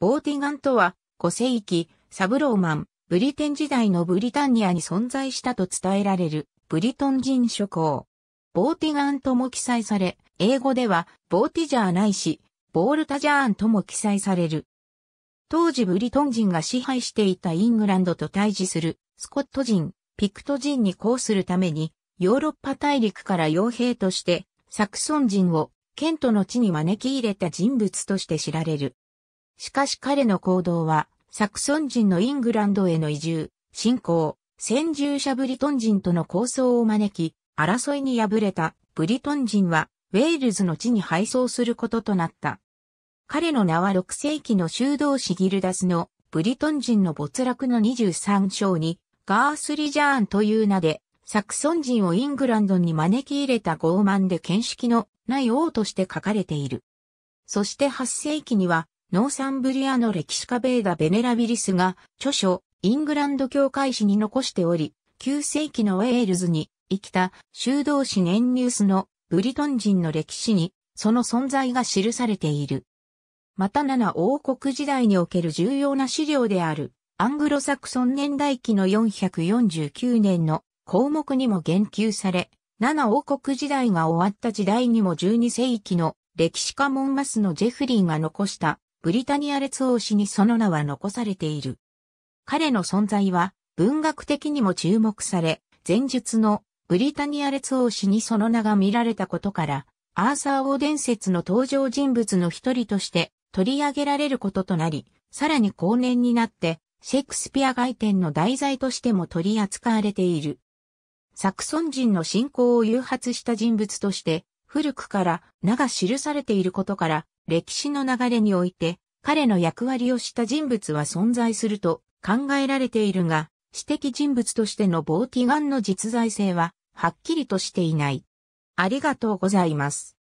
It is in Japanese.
ボーティガンとは、古世紀、サブローマン、ブリテン時代のブリタンニアに存在したと伝えられる、ブリトン人諸侯。ボーティガンとも記載され、英語では、ボーティジャーないし、ボールタジャーンとも記載される。当時ブリトン人が支配していたイングランドと対峙する、スコット人、ピクト人に抗するために、ヨーロッパ大陸から傭兵として、サクソン人を、ケントの地に招き入れた人物として知られる。しかし彼の行動は、サクソン人のイングランドへの移住、侵攻、先住者ブリトン人との抗争を招き、争いに敗れたブリトン人は、ウェールズの地に敗走することとなった。彼の名は6世紀の修道士ギルダスのブリトン人の没落の23章にガースリジャーンという名でサクソン人をイングランドに招き入れた傲慢で見識のない王として書かれている。そして8世紀にはノーサンブリアの歴史家ベーダ・ベネラビリスが、著書、イングランド教会史に残しており、9世紀のウェールズに生きた修道士年ニュースのブリトン人の歴史に、その存在が記されている。また7王国時代における重要な資料である、アングロサクソン年代記の449年の項目にも言及され、7王国時代が終わった時代にも12世紀の歴史家モンマスのジェフリーが残したブリタニア列王氏にその名は残されている。彼の存在は文学的にも注目され、前述のブリタニア列王氏にその名が見られたことから、アーサー王伝説の登場人物の一人として取り上げられることとなり、さらに後年になって、シェイクスピア外典の題材としても取り扱われている。サクソン人の信仰を誘発した人物として、古くから名が記されていることから、歴史の流れにおいて、彼の役割をした人物は存在すると考えられているが、私的人物としてのボーティガンの実在性は、はっきりとしていない。ありがとうございます。